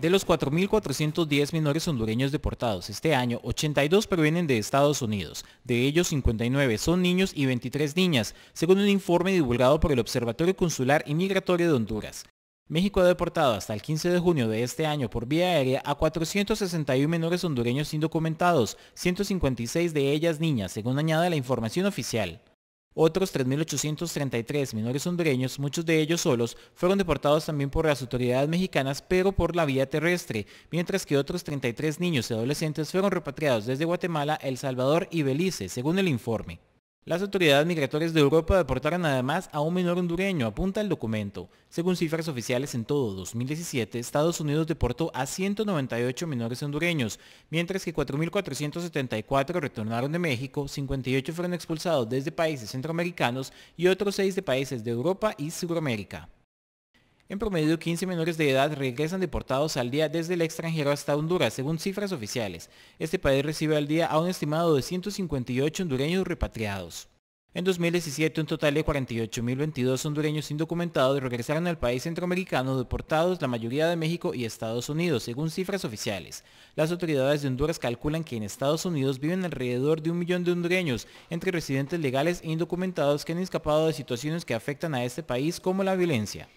De los 4.410 menores hondureños deportados este año, 82 provienen de Estados Unidos. De ellos, 59 son niños y 23 niñas, según un informe divulgado por el Observatorio Consular y Migratorio de Honduras. México ha deportado hasta el 15 de junio de este año por vía aérea a 461 menores hondureños indocumentados, 156 de ellas niñas, según añade la información oficial. Otros 3.833 menores hondureños, muchos de ellos solos, fueron deportados también por las autoridades mexicanas, pero por la vía terrestre, mientras que otros 33 niños y adolescentes fueron repatriados desde Guatemala, El Salvador y Belice, según el informe. Las autoridades migratorias de Europa deportaron además a un menor hondureño, apunta el documento. Según cifras oficiales, en todo 2017, Estados Unidos deportó a 198 menores hondureños, mientras que 4.474 retornaron de México, 58 fueron expulsados desde países centroamericanos y otros 6 de países de Europa y Sudamérica. En promedio, 15 menores de edad regresan deportados al día desde el extranjero hasta Honduras, según cifras oficiales. Este país recibe al día a un estimado de 158 hondureños repatriados. En 2017, un total de 48.022 hondureños indocumentados regresaron al país centroamericano deportados, la mayoría de México y Estados Unidos, según cifras oficiales. Las autoridades de Honduras calculan que en Estados Unidos viven alrededor de un millón de hondureños, entre residentes legales e indocumentados que han escapado de situaciones que afectan a este país como la violencia.